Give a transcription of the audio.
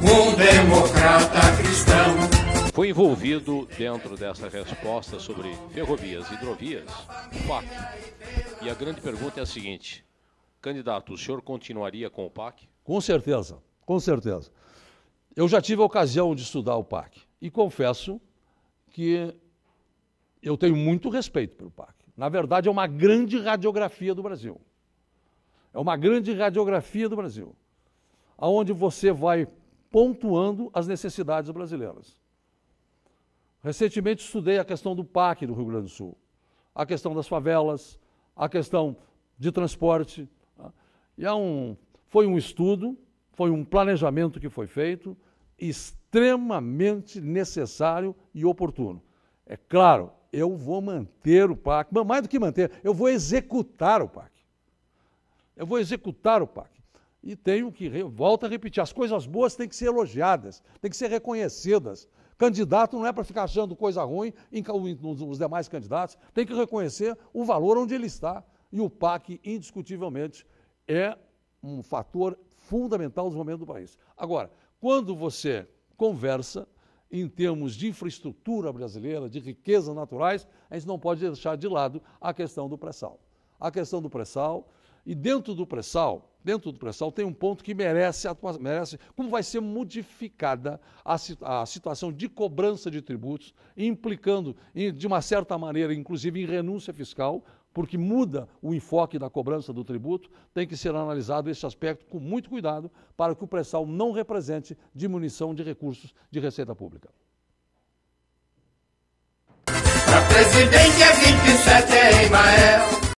um democrata cristão. Foi envolvido dentro dessa resposta sobre ferrovias e hidrovias, o PAC. E a grande pergunta é a seguinte: candidato, o senhor continuaria com o PAC? Com certeza, com certeza. Eu já tive a ocasião de estudar o PAC e confesso que eu tenho muito respeito pelo PAC. Na verdade, é uma grande radiografia do Brasil. É uma grande radiografia do Brasil, aonde você vai pontuando as necessidades brasileiras. Recentemente estudei a questão do PAC do Rio Grande do Sul, a questão das favelas, a questão de transporte. Tá? E há um, foi um estudo, foi um planejamento que foi feito, extremamente necessário e oportuno. É claro, eu vou manter o PAC, mais do que manter, eu vou executar o PAC. Eu vou executar o PAC. E tenho que, volta a repetir, as coisas boas têm que ser elogiadas, têm que ser reconhecidas. Candidato não é para ficar achando coisa ruim em, nos demais candidatos, tem que reconhecer o valor onde ele está. E o PAC, indiscutivelmente, é um fator fundamental no momento do país. Agora, quando você conversa em termos de infraestrutura brasileira, de riquezas naturais, a gente não pode deixar de lado a questão do pré-sal. A questão do pré-sal, e dentro do pré-sal, dentro do pré-sal tem um ponto que merece, merece como vai ser modificada a, a situação de cobrança de tributos, implicando, em, de uma certa maneira, inclusive em renúncia fiscal, porque muda o enfoque da cobrança do tributo, tem que ser analisado esse aspecto com muito cuidado para que o pré-sal não represente diminuição de recursos de receita pública. A presidente é 27 é Emael.